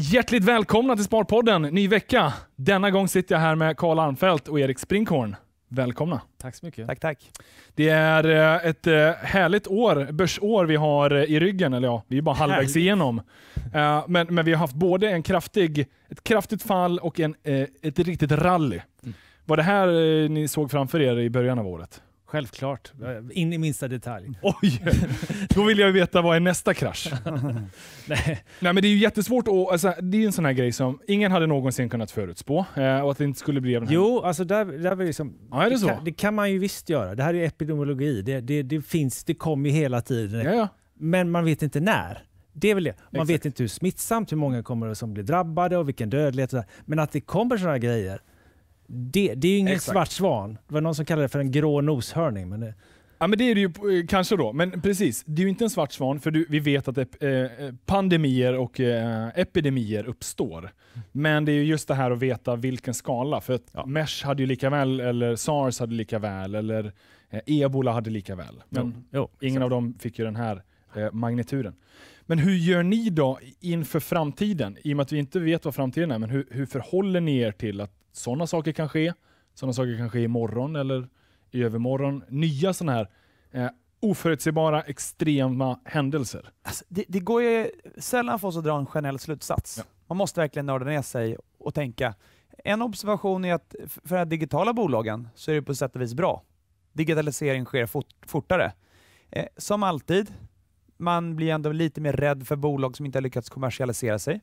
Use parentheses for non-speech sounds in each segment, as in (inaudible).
Hjärtligt välkomna till Sparpodden, ny vecka. Denna gång sitter jag här med Karl Armfelt och Erik Springhorn. Välkomna. Tack så mycket. Tack, tack. Det är eh, ett eh, härligt år, börsår vi har eh, i ryggen, eller ja, vi är bara halvvägs igenom. Men, men, vi har haft både en kraftig, ett kraftigt fall och en, ett riktigt rally. Mm. Var det här ni såg framför er i början av året? Självklart, eh, in i minsta detalj. (laughs) Oj! Då vill jag veta vad är nästa krasch? (laughs) Nej. Nej men det är ju jättesvårt att, alltså, det är en sån här grej som ingen hade någonsin kunnat förutspå. Eh, och att det inte skulle bli av Jo, alltså där, där var liksom, ja, är det, så? kan, det, kan, man ju visst göra. Det här är epidemiologi. Det, det, det finns, det kommer ju hela tiden. Ja, Men man vet inte när. Det är väl det. Man Exakt. vet inte hur smittsamt, hur många kommer som blir drabbade och vilken dödlighet. Och men att det kommer sådana grejer det, det är ju ingen Exakt. svart svan. Det var någon som kallade det för en grå noshörning. Men det... Ja men det är det ju eh, kanske då, men precis. Det är ju inte en svart svan för du, vi vet att ep, eh, eh, pandemier och eh, epidemier uppstår. Men det är ju just det här att veta vilken skala. För att ja. MERS hade ju lika väl, eller SARS hade lika väl, eller eh, ebola hade lika väl. Men mm. jo, ingen så. av dem fick ju den här eh, magnituden. Men hur gör ni då inför framtiden? I och med att vi inte vet vad framtiden är, men hur, hur förhåller ni er till att sådana saker kan ske. Sådana saker kan ske imorgon eller i övermorgon. Nya sådana här eh, oförutsägbara, extrema händelser. Alltså, det, det, går ju sällan för oss att dra en generell slutsats. Ja. Man måste verkligen nörda ner sig och tänka. En observation är att för de digitala bolagen så är det på sätt och vis bra. Digitalisering sker fort, fortare. Eh, som alltid, man blir ändå lite mer rädd för bolag som inte har lyckats kommersialisera sig.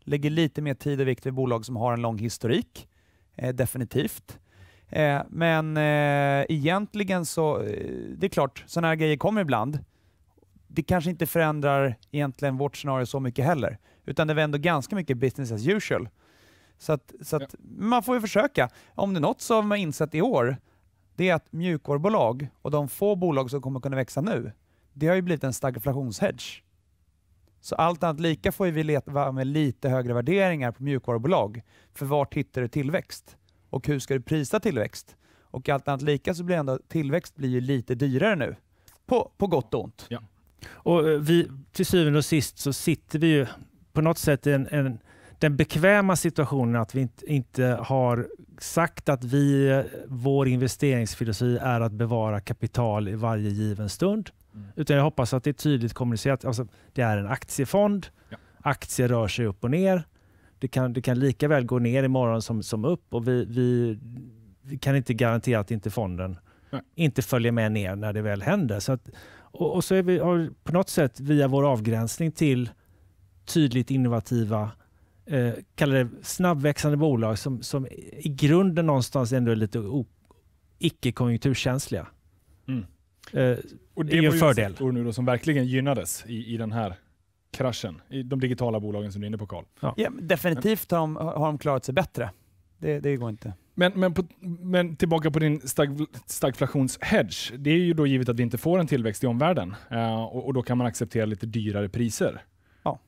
Lägger lite mer tid och vikt vid bolag som har en lång historik eh, definitivt. Eh, men eh, egentligen så, eh, det är klart, sådana här grejer kommer ibland. Det kanske inte förändrar egentligen vårt scenario så mycket heller, utan det var ändå ganska mycket business as usual. Så, att, så att ja. man får ju försöka. Om det är något som man insett i år, det är att mjukvarubolag och de få bolag som kommer kunna växa nu, det har ju blivit en stagflationshedge. Så allt annat lika får vi leva med lite högre värderingar på mjukvarubolag. För vart hittar du tillväxt? Och hur ska du prisa tillväxt? Och allt annat lika så blir ändå tillväxt blir ju lite dyrare nu. På, på gott och ont. Ja. Och eh, vi, till syvende och sist så sitter vi ju på något sätt i en, en den bekväma situationen att vi inte, inte har sagt att vi, eh, vår investeringsfilosofi är att bevara kapital i varje given stund. Mm. Utan jag hoppas att det är tydligt kommunicerat. Alltså, det är en aktiefond. Ja. Aktier rör sig upp och ner. Det kan, det kan lika väl gå ner imorgon som, som upp och vi, vi, vi kan inte garantera att inte fonden Nej. inte följer med ner när det väl händer. Så att, och, och, så är vi har på något sätt via vår avgränsning till tydligt innovativa eh, kallar det snabbväxande bolag som, som i grunden någonstans ändå är lite icke konjunkturkänsliga. Eh, och det är ju en sektor nu då, som verkligen gynnades i, i den här kraschen. I de digitala bolagen som du är inne på Carl. Ja. Ja, definitivt har de, har de klarat sig bättre. Det, det går inte. Men, men, på, men tillbaka på din stag, stagflationshedge. Det är ju då givet att vi inte får en tillväxt i omvärlden eh, och, och, då kan man acceptera lite dyrare priser. Ja.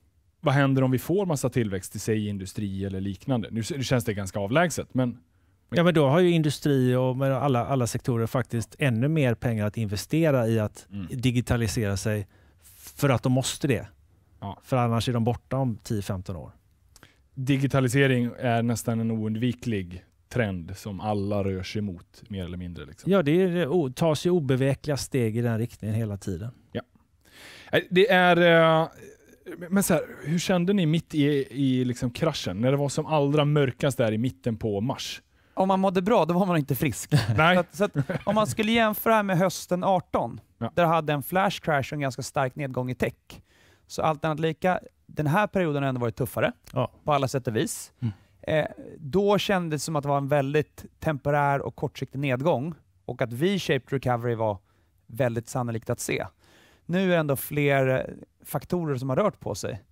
Vad händer om vi får massa tillväxt i sig industri eller liknande? Nu, nu känns det ganska avlägset, men Ja, men då har ju industri och alla, alla sektorer faktiskt ännu mer pengar att investera i att mm. digitalisera sig för att de måste det. Ja. För annars är de borta om 10-15 år. Digitalisering är nästan en oundviklig trend som alla rör sig mot mer eller mindre. Liksom. Ja, det är, tas ju obevekliga steg i den riktningen hela tiden. Ja. Äh, det är... Eh, men så här, hur kände ni mitt i, i liksom kraschen, när det var som allra mörkast där i mitten på mars? om man mådde bra, då var man inte frisk. (laughs) Nej. Så att, så att, om man skulle jämföra med hösten 18, ja. där hade en flash crash och en ganska stark nedgång i tech. Så allt annat lika, den här perioden har ändå varit tuffare ja. på alla sätt och vis. Mm. Eh, då kändes det som att det var en väldigt temporär och kortsiktig nedgång och att V-shaped recovery var väldigt sannolikt att se. Nu är det ändå fler faktorer som har rört på sig.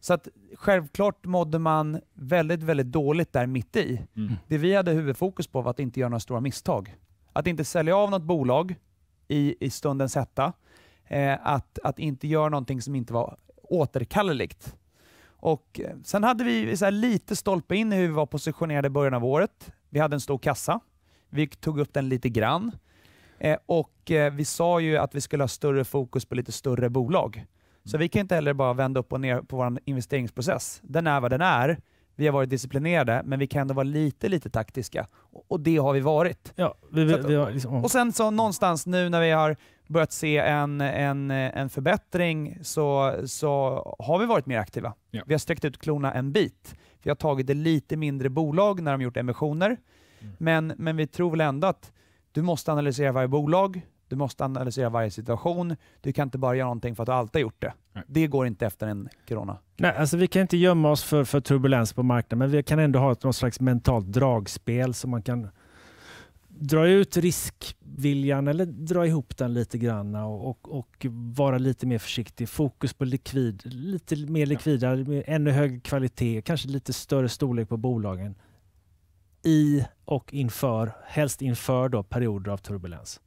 Så att självklart mådde man väldigt, väldigt dåligt där mitt i. Mm. Det vi hade huvudfokus på var att inte göra några stora misstag. Att inte sälja av något bolag i, i stundens hetta. Eh, att, att inte göra någonting som inte var återkalleligt. Och eh, sen hade vi så lite stolpe in i hur vi var positionerade i början av året. Vi hade en stor kassa. Vi tog upp den lite grann. Eh, och eh, Vi sa ju att vi skulle ha större fokus på lite större bolag. Så vi kan inte heller bara vända upp och ner på vår investeringsprocess. Den är vad den är. Vi har varit disciplinerade, men vi kan ändå vara lite, lite taktiska. Och det har vi varit. Ja, vi, vi, vi har liksom... Och sen så någonstans nu när vi har börjat se en, en, en förbättring så, så har vi varit mer aktiva. Ja. Vi har sträckt ut klorna en bit. Vi har tagit det lite mindre bolag när de gjort emissioner. Mm. Men, men vi tror väl ändå att du måste analysera varje bolag. Du måste analysera varje situation. Du kan inte bara göra någonting för att du alltid har gjort det. Nej. Det går inte efter en corona. Nej, alltså vi kan inte gömma oss för, för turbulens på marknaden, men vi kan ändå ha ett, något slags mentalt dragspel som man kan dra ut riskviljan eller dra ihop den lite grann och, och, och, vara lite mer försiktig. Fokus på likvid, lite mer likvida, ja. ännu högre kvalitet, kanske lite större storlek på bolagen i och inför, helst inför då perioder av turbulens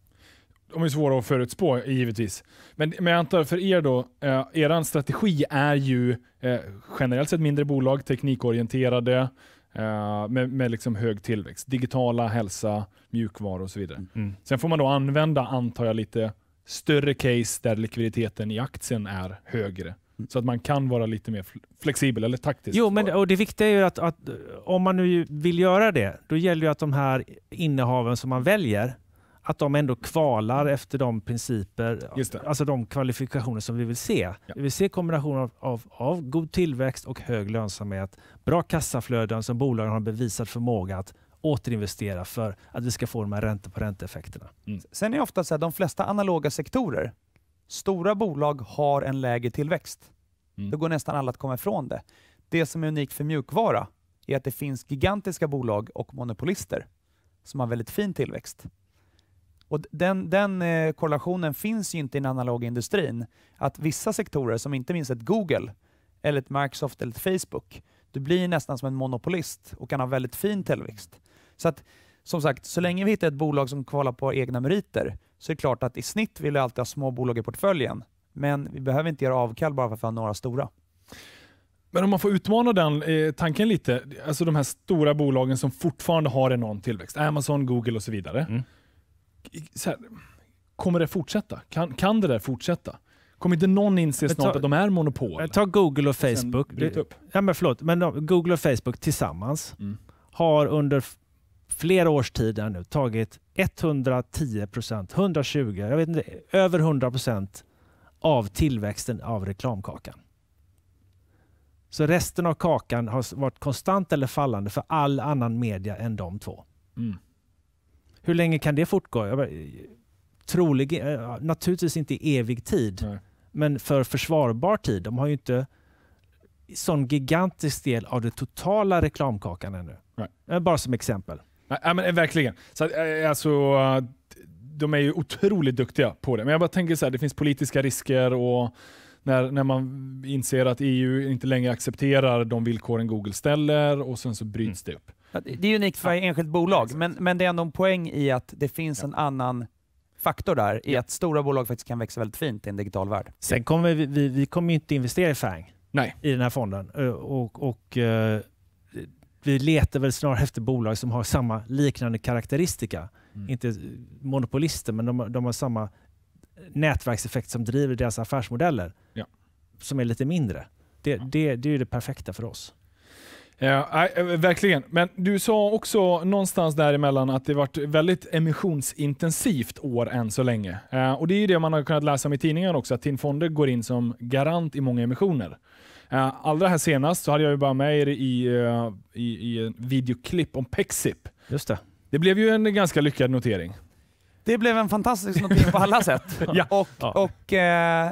de är svåra att förutspå givetvis. Men, men jag antar för er då, eh, er strategi är ju eh, generellt sett mindre bolag, teknikorienterade, eh, med, med liksom hög tillväxt. Digitala, hälsa, mjukvaror och så vidare. Mm. mm. Sen får man då använda, antar jag, lite större case där likviditeten i aktien är högre. Mm. Så att man kan vara lite mer flexibel eller taktisk. Jo, men och det viktiga är ju att, att, om man nu vill göra det, då gäller det att de här innehaven som man väljer att de ändå kvalar efter de principer, alltså de kvalifikationer som vi vill se. Ja. Vi vill se kombinationer av, av, av, god tillväxt och hög lönsamhet, bra kassaflöden som bolagen har bevisat förmåga att återinvestera för att vi ska få de här ränte på ränteeffekterna. Mm. Sen är det ofta så att de flesta analoga sektorer, stora bolag har en lägre tillväxt. Mm. Det går nästan alla att komma ifrån det. Det som är unikt för mjukvara är att det finns gigantiska bolag och monopolister som har väldigt fin tillväxt. Och den, den eh, korrelationen finns ju inte i den analoga industrin. Att vissa sektorer, som inte minst ett Google, eller ett Microsoft eller ett Facebook, du blir nästan som en monopolist och kan ha väldigt fin tillväxt. Så att, som sagt, så länge vi hittar ett bolag som kvalar på egna meriter så är det klart att i snitt vill vi alltid ha små bolag i portföljen. Men vi behöver inte göra avkall bara för att ha några stora. Men om man får utmana den eh, tanken lite, alltså de här stora bolagen som fortfarande har enorm tillväxt, Amazon, Google och så vidare. Mm här, kommer det fortsätta? Kan, kan det där fortsätta? Kommer inte någon inse snart ta, att de är monopol? Ta Google och Facebook. Ja, men förlåt, men Google och Facebook tillsammans mm. har under flera års tid nu tagit 110 procent, 120, jag vet inte, över 100 procent av tillväxten av reklamkakan. Så resten av kakan har varit konstant eller fallande för all annan media än de två. Mm hur länge kan det fortgå? Jag bara, trolig, eh, naturligtvis inte i evig tid, Nej. men för försvarbar tid. De har ju inte sån gigantisk del av den totala reklamkakan ännu. Nej. Eh, bara som exempel. Nej, men eh, Verkligen. Så, alltså, de är ju otroligt duktiga på det. Men jag bara tänker så här, det finns politiska risker och när, när man inser att EU inte längre accepterar de villkoren Google ställer och sen så bryts mm. det upp. Det är unikt för varje enskilt bolag, men, men det är ändå en poäng i att det finns en annan faktor där i att stora bolag faktiskt kan växa väldigt fint i en digital värld. Sen kommer vi, vi, vi kommer inte investera i FANG Nej. i den här fonden. Eh, och, och, eh, vi letar väl snarare efter bolag som har samma liknande karaktäristika. Mm. Inte monopolister, men de, de, har samma nätverkseffekt som driver deras affärsmodeller. Ja. Som är lite mindre. Det, ja. det, det är det perfekta för oss. Ja, eh, verkligen. Men du sa också någonstans däremellan att det varit väldigt emissionsintensivt år än så länge. Eh, och Det är det man har kunnat läsa om i tidningen också, att TIN Fonder går in som garant i många emissioner. Eh, allra här senast så hade jag ju bara med er i, i, i en videoklipp om Pexip. Just det. det blev ju en ganska lyckad notering. Det blev en fantastisk notering på alla sätt. (laughs) ja. Och, ja. och eh,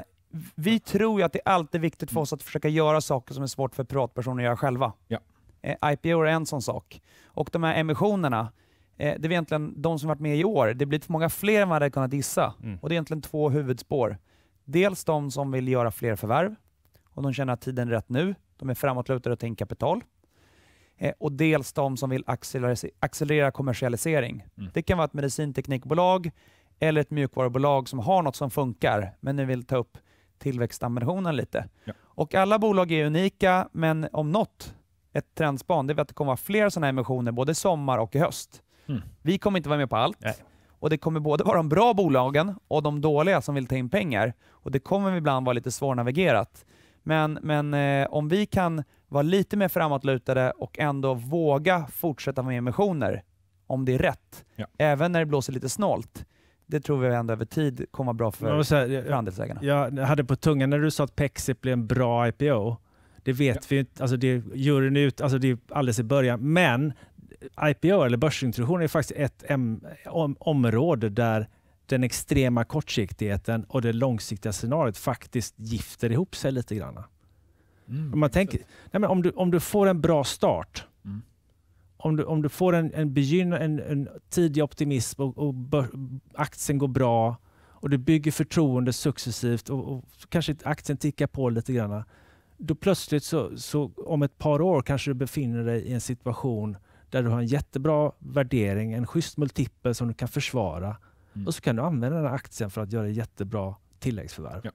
Vi tror ju att det alltid är viktigt för oss att försöka göra saker som är svårt för privatpersoner att göra själva. Ja. Eh, IPO är en sån sak. Och de här emissionerna, eh, det är egentligen de som varit med i år. Det blir för många fler än vad man hade kunnat gissa. Mm. Och det är egentligen två huvudspår. Dels de som vill göra fler förvärv och de känner att tiden är rätt nu. De är framåtlutade och tänker kapital. Eh, och dels de som vill accelerera, accelerera kommersialisering. Mm. Det kan vara ett medicinteknikbolag eller ett mjukvarubolag som har något som funkar, men nu vill ta upp tillväxtambitionen lite. Ja. Och alla bolag är unika, men om något ett trendspan, det är att det kommer att vara fler sådana emissioner både sommar och i höst. Mm. Vi kommer inte vara med på allt. Nej. Och Det kommer både vara de bra bolagen och de dåliga som vill ta in pengar. Och Det kommer ibland vara lite svårnavigerat. Men, men eh, om vi kan vara lite mer framåtlutade och ändå våga fortsätta med emissioner, om det är rätt, ja. även när det blåser lite snålt, det tror vi ändå över tid kommer vara bra för, här, jag, för andelsägarna. Jag hade på tungan när du sa att Pexip blir en bra IPO, det vet ja. vi inte. Alltså det, juryn ut, alltså det är alldeles i början. Men IPO eller börsintroduktion är faktiskt ett em, om, område där den extrema kortsiktigheten och det långsiktiga scenariot faktiskt gifter ihop sig lite grann. Mm, om, man tänker, nej men om, du, om du får en bra start, mm. om, du, om du får en, en, begyn, en, en tidig optimism och, och bör, aktien går bra och du bygger förtroende successivt och, och kanske aktien tickar på lite grann då plötsligt så, så om ett par år kanske du befinner dig i en situation där du har en jättebra värdering, en schysst multipel som du kan försvara mm. och så kan du använda den aktien för att göra jättebra tilläggsförvärv. Ja.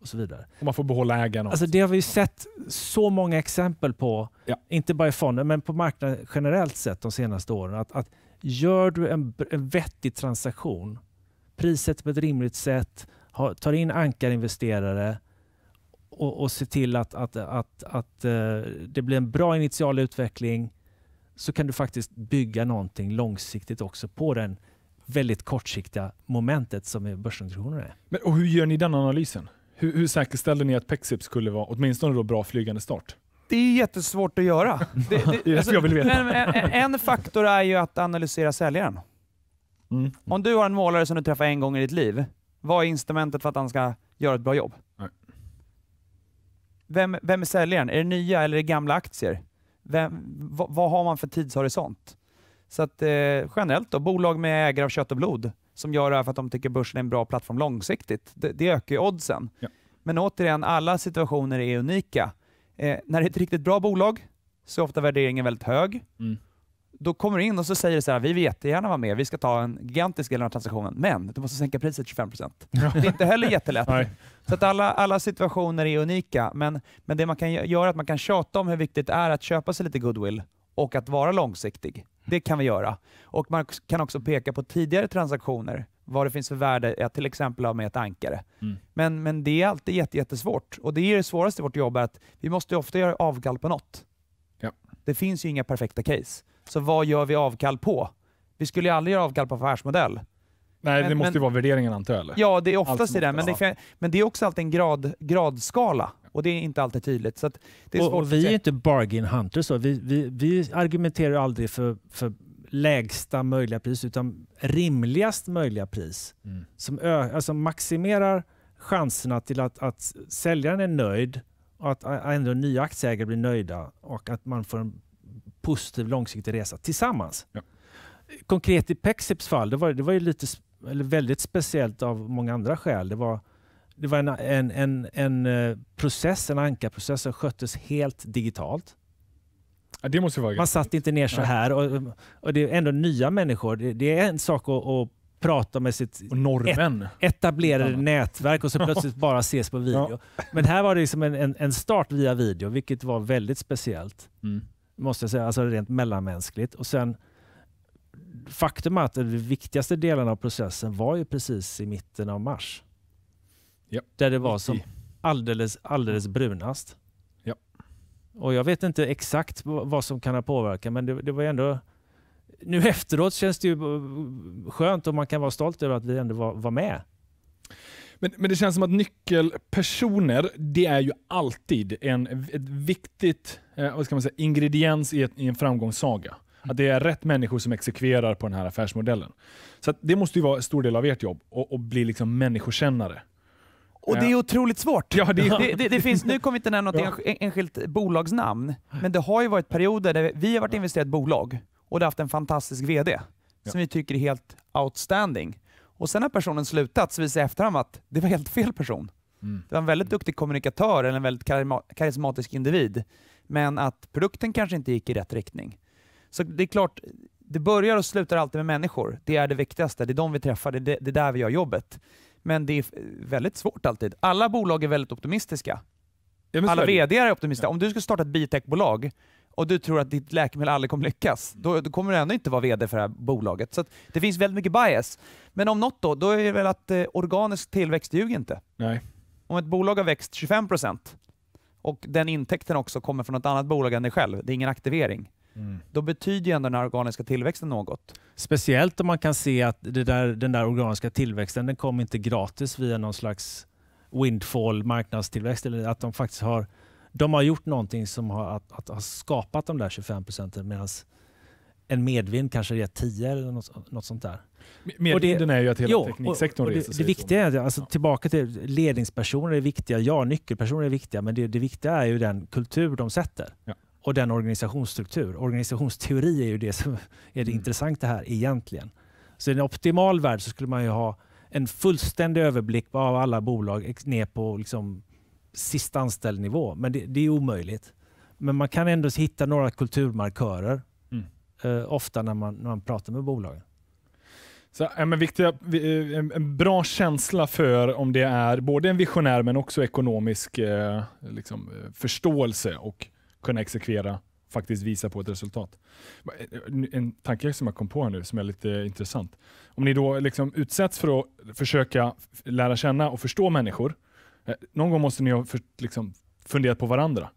Och så vidare. Och man får behålla ägaren. Alltså det har vi sett så många exempel på, ja. inte bara i fonden, men på marknaden generellt sett de senaste åren. Att, att Gör du en, en vettig transaktion, prissätter på ett rimligt sätt, har, tar in ankarinvesterare, och, och se till att, att, att, att eh, det blir en bra initial utveckling så kan du faktiskt bygga någonting långsiktigt också på den väldigt kortsiktiga momentet som börsintroduktionen är. Men, och hur gör ni den analysen? Hur, hur säkerställde ni att Pexip skulle vara åtminstone då bra flygande start? Det är jättesvårt att göra. (laughs) det, det alltså, jag vill veta. En, en, faktor är ju att analysera säljaren. Mm. Om du har en målare som du träffar en gång i ditt liv, vad är instrumentet för att han ska göra ett bra jobb? Vem, vem är säljaren? Är det nya eller är det gamla aktier? Vem, vad, vad har man för tidshorisont? Så att, eh, generellt då, bolag med ägare av kött och blod som gör det här för att de tycker börsen är en bra plattform långsiktigt, det, det ökar ju oddsen. Ja. Men återigen, alla situationer är unika. Eh, när det är ett riktigt bra bolag så är ofta värderingen väldigt hög. Mm då kommer du in och så säger du så här, vi vill jättegärna vara med, vi ska ta en gigantisk del av transaktionen, men du måste sänka priset 25 Det är inte heller jättelätt. Nej. Så att alla, alla situationer är unika, men, men det man kan göra är att man kan tjata om hur viktigt det är att köpa sig lite goodwill och att vara långsiktig. Det kan vi göra. Och Man kan också peka på tidigare transaktioner, vad det finns för värde att till exempel ha med ett ankare. Mm. Men, men det är alltid jättesvårt. Och det är det svåraste i vårt jobb, är att vi måste ofta göra avkall på något. Ja. Det finns ju inga perfekta case. Så vad gör vi avkall på? Vi skulle ju aldrig göra avkall på affärsmodell. Nej, men, det måste men, ju vara värderingen antar jag? Eller? Ja, det är oftast det, men det, är, men det är också alltid en grad, gradskala och det är inte alltid tydligt. Så det är och, och vi är inte bargain hunters. Vi, vi, vi argumenterar aldrig för, för lägsta möjliga pris utan rimligast möjliga pris. Mm. Som ö, alltså maximerar chanserna till att, att säljaren är nöjd och att ändå nya aktieägare blir nöjda och att man får en positiv långsiktig resa tillsammans. Ja. Konkret i Pexips fall, det var, det var ju lite, eller väldigt speciellt av många andra skäl. Det var, det var en, en, en, en eh, process, en ankarprocess som sköttes helt digitalt. Ja, det måste vara Man satt inte ner så här. Och, och det är ändå nya människor. Det, det är en sak att, att prata med sitt et, etablerade ja. nätverk och så plötsligt bara ses på video. Ja. Men här var det liksom en, en, en, start via video, vilket var väldigt speciellt. Mm måste jag säga, alltså rent mellanmänskligt. Och sen, faktum är att den viktigaste delen av processen var ju precis i mitten av mars. Ja. Där det var som alldeles, alldeles brunast. Ja. Och jag vet inte exakt vad som kan ha påverkat, men det, det var ändå... Nu efteråt känns det ju skönt och man kan vara stolt över att vi ändå var, var med. Men, men, det känns som att nyckelpersoner, det är ju alltid en, ett viktigt Eh, vad ska man säga, ingrediens i, ett, i en framgångssaga. Att det är rätt människor som exekverar på den här affärsmodellen. Så det måste ju vara en stor del av ert jobb, att bli liksom människokännare. Och det är eh, otroligt svårt. Ja, det, det, det, det finns, nu kommer vi inte nämna något ja. enskilt bolagsnamn, men det har ju varit perioder där vi har varit investerat i bolag och det har haft en fantastisk VD som ja. vi tycker är helt outstanding. Och sen har personen slutat så visar efterhand att det var helt fel person. Mm. Det var en väldigt duktig kommunikatör eller en väldigt karismatisk individ men att produkten kanske inte gick i rätt riktning. Så det är klart, det börjar och slutar alltid med människor. Det är det viktigaste. Det är de vi träffar. Det är, där vi gör jobbet. Men det är väldigt svårt alltid. Alla bolag är väldigt optimistiska. Ja, Alla vd är optimistiska. Ja. Om du ska starta ett biotechbolag och du tror att ditt läkemedel aldrig kommer lyckas, då, då, kommer du ändå inte vara VD för det här bolaget. Så det finns väldigt mycket bias. Men om något då, då är det väl att eh, organisk tillväxt ljuger inte. Nej. Om ett bolag har växt 25 procent och den intäkten också kommer från ett annat bolag än dig själv, det är ingen aktivering. Mm. Då betyder ju ändå den här organiska tillväxten något. Speciellt om man kan se att där, den där organiska tillväxten den kom inte gratis via någon slags windfall marknadstillväxt. Eller att de faktiskt har, de har gjort någonting som har att, att, har skapat de där 25 procenten medan en medvind kanske det är 10 eller något, något sånt där. Medvinden är ju att hela jo, tekniksektorn och, och det, reser sig. Det viktiga är, alltså, ja. tillbaka till ledningspersoner är viktiga, ja nyckelpersoner är viktiga, men det, det viktiga är ju den kultur de sätter. Ja. Och den organisationsstruktur. Organisationsteori är ju det som (laughs) är det mm. intressanta här egentligen. Så i en optimal värld så skulle man ju ha en fullständig överblick av alla bolag ner på liksom sista anställd nivå. Men det, det är omöjligt. Men man kan ändå hitta några kulturmarkörer eh, ofta när man, när man pratar med bolagen. Så, ja, men viktiga, eh, en bra känsla för om det är både en visionär men också ekonomisk eh, liksom, eh, förståelse och kunna exekvera, faktiskt visa på ett resultat. Eh, en tanke som jag kom på här nu som är lite intressant. Om ni då liksom utsätts för att försöka lära känna och förstå människor, någon gång måste ni ha för, liksom, funderat på varandra.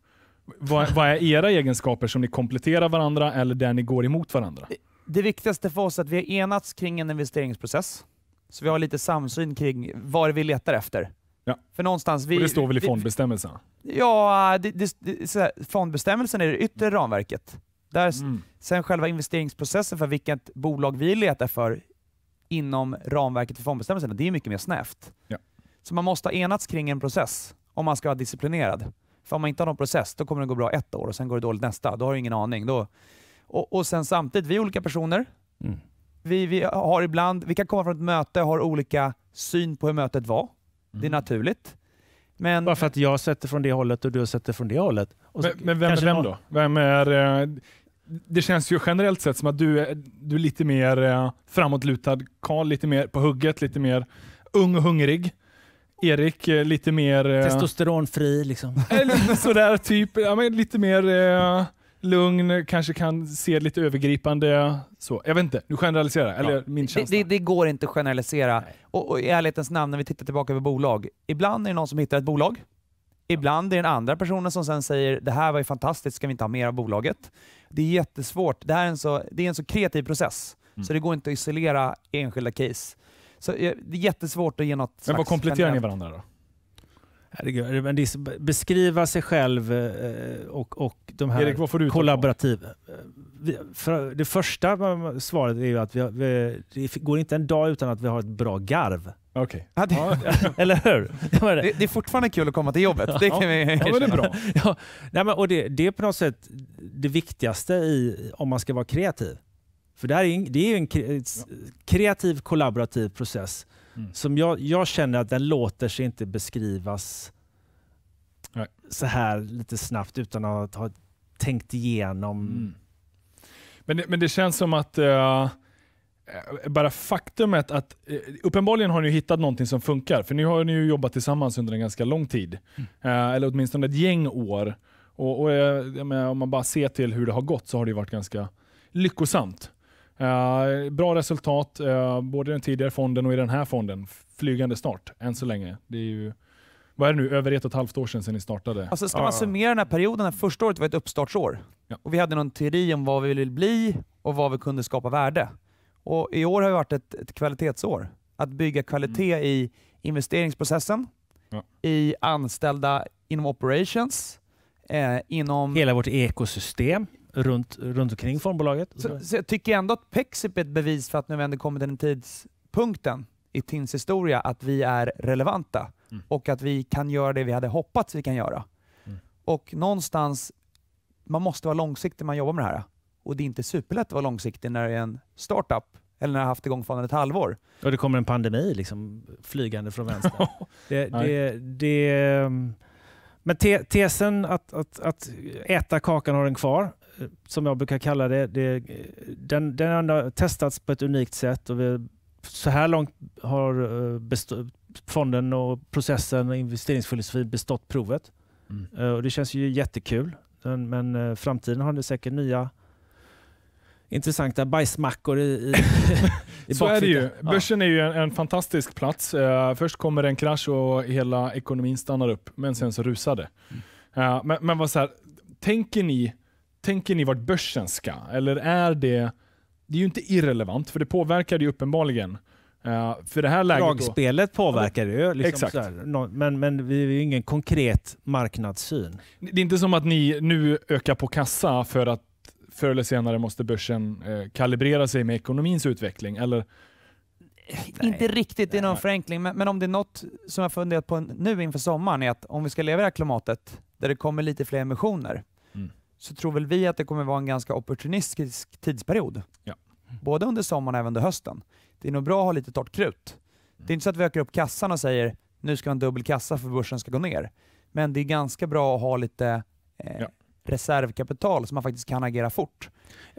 Vad, vad är era egenskaper som ni kompletterar varandra eller där ni går emot varandra? Det viktigaste för oss är att vi har enats kring en investeringsprocess. Så vi har lite samsyn kring vad vi letar efter. Ja. För någonstans vi, och det står väl i fondbestämmelserna? Ja, det, det, det, fondbestämmelsen är det yttre ramverket. Där, mm. Sen själva investeringsprocessen för vilket bolag vi letar för inom ramverket för fondbestämmelserna, det är mycket mer snävt. Ja. Så man måste ha enats kring en process om man ska vara disciplinerad. För om man inte har någon process, då kommer det gå bra ett år och sen går det dåligt nästa. Då har du ingen aning. Då, och, och sen samtidigt, vi är olika personer. Mm. Vi, vi, har ibland, vi kan komma från ett möte och har olika syn på hur mötet var. Mm. Det är mm. naturligt. Men, Bara för att jag sätter från det hållet och du sätter från det hållet. Så, men, men, vem är vem då? Vem är, eh, det känns ju generellt sett som att du är, du är lite mer eh, framåtlutad Karl, lite mer på hugget, lite mer ung och hungrig. Erik eh, lite mer... Eh, Testosteronfri liksom. (laughs) Eh, sådär typ. Ja, men lite mer eh, lugn, kanske kan se lite övergripande. Så, jag vet inte, nu generaliserar Eller ja. min känsla. Det, det, det, går inte att generalisera. Och, och, i ärlighetens namn, när vi tittar tillbaka över bolag. Ibland är det någon som hittar ett bolag. Ibland är det den andra personen som sen säger det här var ju fantastiskt, ska vi inte ha mer av bolaget? Det är jättesvårt. Det, här är, en så, det är en så kreativ process, mm. så det går inte att isolera enskilda case. Så eh, det är jättesvårt att ge något Men vad kompletterar ni varandra då? beskriva sig själv eh, eh, och, och de här Erik, du kollaborativ... För det första svaret är ju att vi, vi, det går inte en dag utan att vi har ett bra garv. Okej. Okay. Ja, (laughs) eller hur? Det, det, är fortfarande kul att komma till jobbet. Det kan vi ja, men det är bra. (laughs) Ja, men, och det, det är på något sätt det viktigaste i, om man ska vara kreativ. För det, här är, det är ju en kreativ kollaborativ process mm. som jag, jag, känner att den låter sig inte beskrivas Nej. så här lite snabbt utan att ha tänkt igenom. Mm. Men, det, men det känns som att uh bara faktumet att eh, uppenbarligen har ni hittat någonting som funkar. För nu har ni jobbat tillsammans under en ganska lång tid. Mm. Eller åtminstone ett gäng år. Och, och menar, Om man bara ser till hur det har gått så har det varit ganska lyckosamt. Eh, bra resultat, uh, både i den tidigare fonden och i den här fonden. Flygande start, än så länge. Det är ju, vad är det nu, över ett och ett halvt år sedan, sedan ni startade? Alltså ska man summera den här perioden, här första året var ett uppstartsår. Ja. Och vi hade någon teori om vad vi ville bli och vad vi kunde skapa värde. Och I år har det varit ett, ett kvalitetsår. Att bygga kvalitet mm. i investeringsprocessen, ja. i anställda inom operations, eh, inom... Hela vårt ekosystem runt, runt omkring formbolaget. Så, så jag tycker ändå att Pexip är ett bevis för att nu ändå kommit till den tidpunkten i Tins historia att vi är relevanta mm. och att vi kan göra det vi hade hoppats vi kan göra. Mm. Och någonstans, man måste vara långsiktig när man jobbar med det här. Och det är inte superlätt att vara långsiktig när det är en startup eller när jag haft igång fonden ett halvår. Och det kommer en pandemi liksom, flygande från vänster. (laughs) det, det, det, mm. men te, tesen att, att, att äta kakan har den kvar som jag brukar kalla det, det den, den har testats på ett unikt sätt och vi, så här långt har eh, fonden och processen och investeringsfilosofin bestått provet. Mm. Eh, och det känns ju jättekul. Den, men eh, framtiden har det säkert nya intressanta bajsmackor i, i, (laughs) i Så är det ju. Börsen är ju en, en fantastisk plats. Uh, först kommer en krasch och hela ekonomin stannar upp, men sen så rusar det. Uh, men, men vad så här, tänker ni tänker ni vart börsen ska? Eller är det... Det är ju inte irrelevant, för det påverkar ju uppenbarligen. Eh, för det här läget Dragspelet då, påverkar ju. Liksom exakt. Här, men, men vi har ju ingen konkret marknadssyn. Det är inte som att ni nu ökar på kassa för att förr eller senare måste börsen eh, kalibrera sig med ekonomins utveckling? Eller? Eh, Nej, inte riktigt i någon förenkling, men, men, om det är något som jag funderat på nu inför sommaren är att om vi ska leva i det här klimatet där det kommer lite fler emissioner, så tror väl vi att det kommer vara en ganska opportunistisk tidsperiod. Ja. Både under sommaren och även under hösten. Det är nog bra att ha lite torrt krut. Det är inte så att vi ökar upp kassan och säger nu ska vi ha en dubbel kassa för börsen ska gå ner. Men det är ganska bra att ha lite eh, ja. reservkapital så man faktiskt kan agera fort.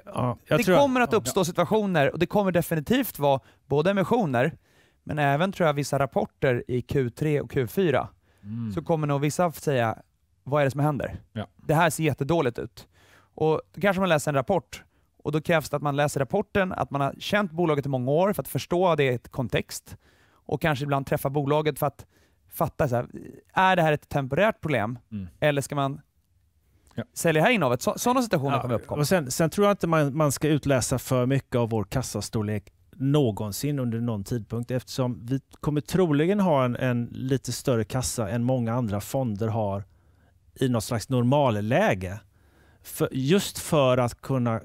Ja, det kommer att, att uppstå ja. situationer och det kommer definitivt vara både emissioner men även tror jag vissa rapporter i Q3 och Q4 mm. så kommer nog vissa säga vad är det som händer? Ja. Det här ser jättedåligt ut. Och Då kanske man läser en rapport och då krävs det att man läser rapporten, att man har känt bolaget i många år för att förstå det i ett kontext och kanske ibland träffa bolaget för att fatta, så här, är det här ett temporärt problem mm. eller ska man Ja. säljer här innehavet. sådana situationer ja, kommer uppkomma. Och sen, sen, tror jag inte man, man ska utläsa för mycket av vår kassastorlek någonsin under någon tidpunkt eftersom vi kommer troligen ha en, en lite större kassa än många andra fonder har i något slags normalläge. För, just för att kunna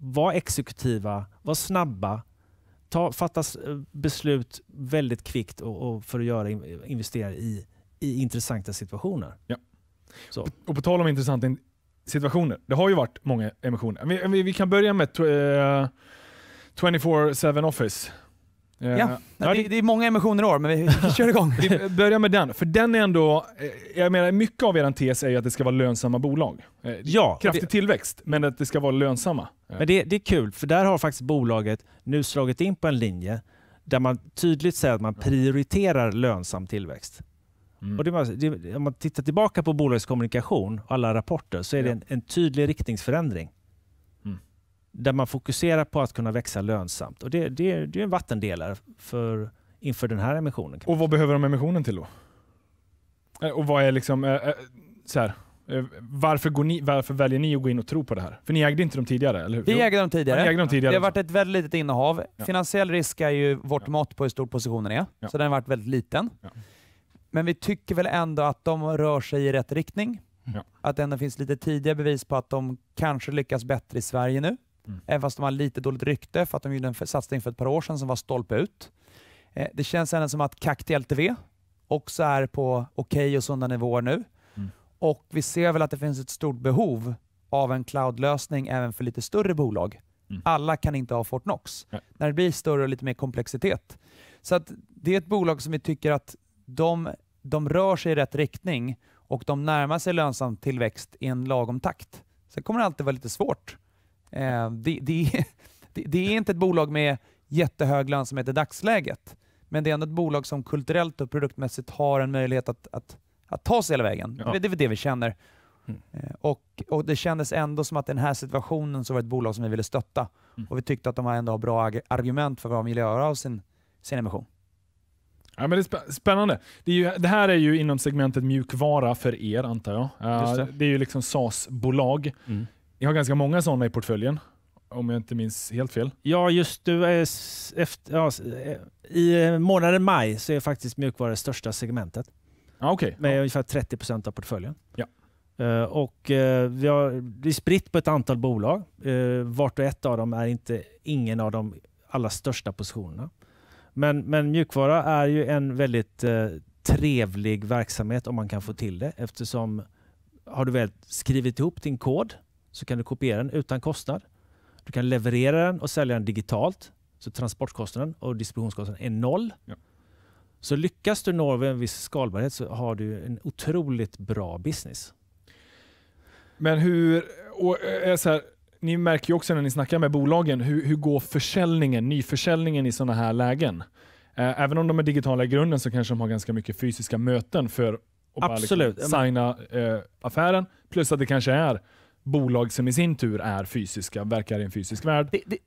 vara exekutiva, vara snabba, ta, fatta beslut väldigt kvickt och, och för att göra, investera i, i intressanta situationer. Ja. Så. Och på tal om intressanta situationer. Det har ju varit många emissioner. Vi, vi, vi kan börja med 24-7 eh, Office Ja, ja det, det, är många emissioner i år, men vi (laughs) kör igång. vi börjar med den, för den är ändå... Eh, jag menar, mycket av er tes är ju att det ska vara lönsamma bolag. Eh, ja, Kraftig det, tillväxt, men att det ska vara lönsamma. Men det, det är kul, för där har faktiskt bolaget nu slagit in på en linje där man tydligt säger att man prioriterar lönsam tillväxt. Mm. Och det, om man tittar tillbaka på bolagets kommunikation och alla rapporter så är det en, en tydlig riktningsförändring där man fokuserar på att kunna växa lönsamt. Och det, det, det är en vattendelare för, inför den här emissionen. Och Vad behöver de emissionen till då? Eh, och vad är liksom, eh, eh, så här, varför, ni, varför, väljer ni att gå in och tro på det här? För ni ägde inte dem tidigare, eller hur? Vi ägde dem tidigare. ägde dem tidigare. Det har varit ett väldigt litet innehav. Ja. Finansiell risk är ju vårt ja. mått på hur stor positionen är, ja. så den har varit väldigt liten. Men vi tycker väl ändå att de rör sig i rätt riktning. Att det ändå finns lite tidiga bevis på att de kanske lyckas bättre i Sverige nu. Mm. Eh, även fast de har lite dåligt rykte för att de gjorde en satsning för ett par år sedan som var stolpe ut. Eh, det känns ändå som att Kakti LTV också är på okej okay och sunda nivåer nu. Mm. Och Vi ser väl att det finns ett stort behov av en cloudlösning även för lite större bolag. Mm. Alla kan inte ha Fortnox. Nej. När det blir större och lite mer komplexitet. Så att Det är ett bolag som vi tycker att de, de rör sig i rätt riktning och de närmar sig lönsam tillväxt i en lagom takt. Sen kommer det alltid vara lite svårt Eh, det, (laughs) det, det, är inte ett bolag med jättehög lönsamhet i dagsläget, men det är ändå ett bolag som kulturellt och produktmässigt har en möjlighet att, att, att ta sig hela vägen. Ja. Det är det vi känner. Mm. Eh, och, och, Det kändes ändå som att i den här situationen så var det ett bolag som vi ville stötta. Mm. Och Vi tyckte att de ändå har bra argument för vad de vill göra av sin, sin emission. Ja, men det är spännande. Det, är ju, det, här är ju inom segmentet mjukvara för er antar jag. Uh, det. det. är ju liksom sas bolag Mm. Ni har ganska många sådana i portföljen, om jag inte minns helt fel. Ja, just nu eh, efter, ja, eh, i eh, månaden maj så är faktiskt mjukvara det största segmentet. Ah, okay. Med ja. ungefär 30 procent av portföljen. Ja. och vi har, det är spritt på ett antal bolag. vart och ett av dem är inte ingen av de allra största positionerna. Men, men mjukvara är ju en väldigt trevlig verksamhet om man kan få till det eftersom har du väl skrivit ihop din kod så kan du kopiera den utan kostnad. Du kan leverera den och sälja den digitalt. Så transportkostnaden och distributionskostnaden är noll. Ja. Så lyckas du nå en viss skalbarhet så har du en otroligt bra business. Men hur, och, eh, så här, ni märker ju också när ni snackar med bolagen, hur, hur går försäljningen, nyförsäljningen i sådana här lägen? Eh, även om de är digitala i grunden så kanske de har ganska mycket fysiska möten för att Absolut. Bara liksom signa eh, affären. Plus att det kanske är bolag som i sin tur är fysiska, verkar i en fysisk värld. Det, det,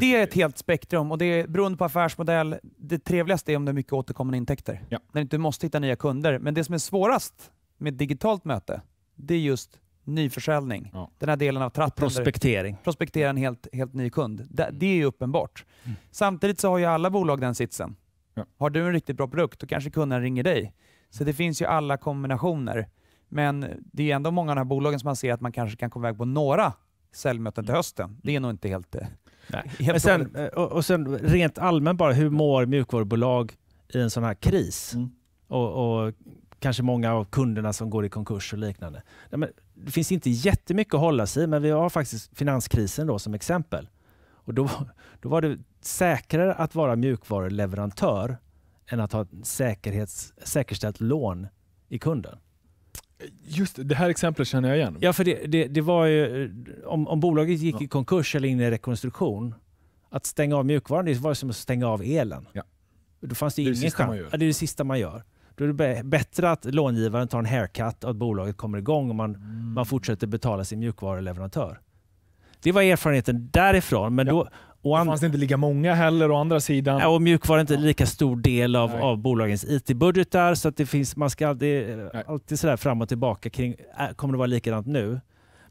det, är ett helt spektrum och det är beroende på affärsmodell. Det trevligaste är om det är mycket återkommande intäkter, ja. när du inte måste hitta nya kunder. Men det som är svårast med digitalt möte, det är just nyförsäljning. Ja. Den här delen av tratten. Prospektering. Prospektera en helt, helt ny kund. Det, mm. det är uppenbart. Mm. Samtidigt så har ju alla bolag den sitsen. Ja. Har du en riktigt bra produkt, då kanske kunden ringer dig. Så mm. det finns ju alla kombinationer. Men det är ändå många av de här bolagen som man ser att man kanske kan komma iväg på några säljmöten till mm. hösten. Det är nog inte helt... Eh, Nej. helt Men sen, eh, och, sen rent allmänt bara, hur mår mjukvarubolag i en sån här kris? Mm. Och, och, kanske många av kunderna som går i konkurs och liknande. det finns inte jättemycket att hålla sig i, men vi har faktiskt finanskrisen då som exempel. Och då, då var det säkrare att vara mjukvaruleverantör än att ha ett säkerhets, säkerställt lån i kunden. Just det, det här exemplet känner jag igen. Ja, för det, det, det var ju, eh, om, om bolaget gick ja. i konkurs eller in i rekonstruktion, att stänga av mjukvaran det var som att stänga av elen. Ja. Då fanns det, det ingen chans. Ja, det är det sista man gör. Då är det bättre att långivaren tar en haircut och att bolaget kommer igång och man, mm. man fortsätter betala sin mjukvaruleverantör. Det var erfarenheten därifrån. Men ja. då, och Det fanns inte lika många heller å andra sidan. Ja, och mjukvara är inte lika stor del av, av bolagens IT-budgetar så att det finns, man ska alltid, Nej. alltid sådär fram och tillbaka kring, äh, kommer det vara likadant nu?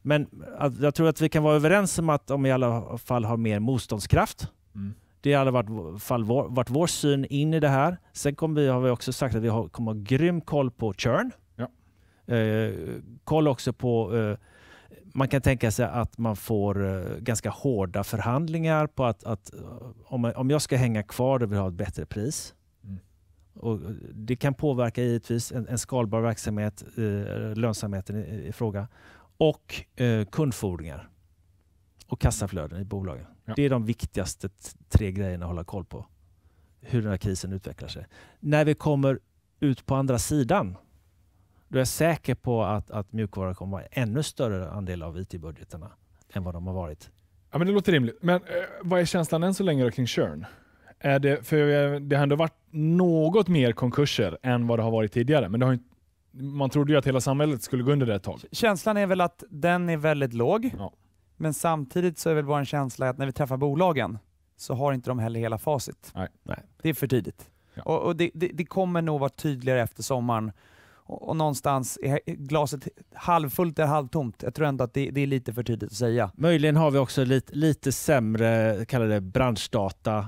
Men äh, jag tror att vi kan vara överens om att de i alla fall har mer motståndskraft. Mm. Det har i alla fall vår, varit vår syn in i det här. Sen kommer vi, har vi också sagt att vi har, kommer ha grym koll på churn. Ja. Eh, koll också på eh, man kan tänka sig att man får eh, ganska hårda förhandlingar på att, att eh, om, jag ska hänga kvar då vill jag ha ett bättre pris. Mm. Och eh, det kan påverka givetvis en, en skalbar verksamhet, lönsamheten i, i, fråga och eh, kundfordringar och kassaflöden i bolagen. Ja. Det är de viktigaste tre grejerna att hålla koll på. Hur den här krisen utvecklar sig. När vi kommer ut på andra sidan då är jag säker på att, att mjukvara kommer vara ännu större andel av IT-budgeterna än vad de har varit. Ja, men det låter rimligt. Men eh, vad är känslan än så länge då kring churn? Är det, för det har ändå varit något mer konkurser än vad det har varit tidigare, men det har inte, man trodde ju att hela samhället skulle gå under det ett tag. Känslan är väl att den är väldigt låg, ja. men samtidigt så är väl vår känsla att när vi träffar bolagen så har inte de heller hela facit. Nej. Nej. Det är för tidigt. Ja. Och, och det, det, det, kommer nog vara tydligare efter sommaren och, och någonstans är glaset halvfullt eller halvtomt. Jag tror ändå att det, det, är lite för tidigt att säga. Möjligen har vi också lite, lite sämre kallade branschdata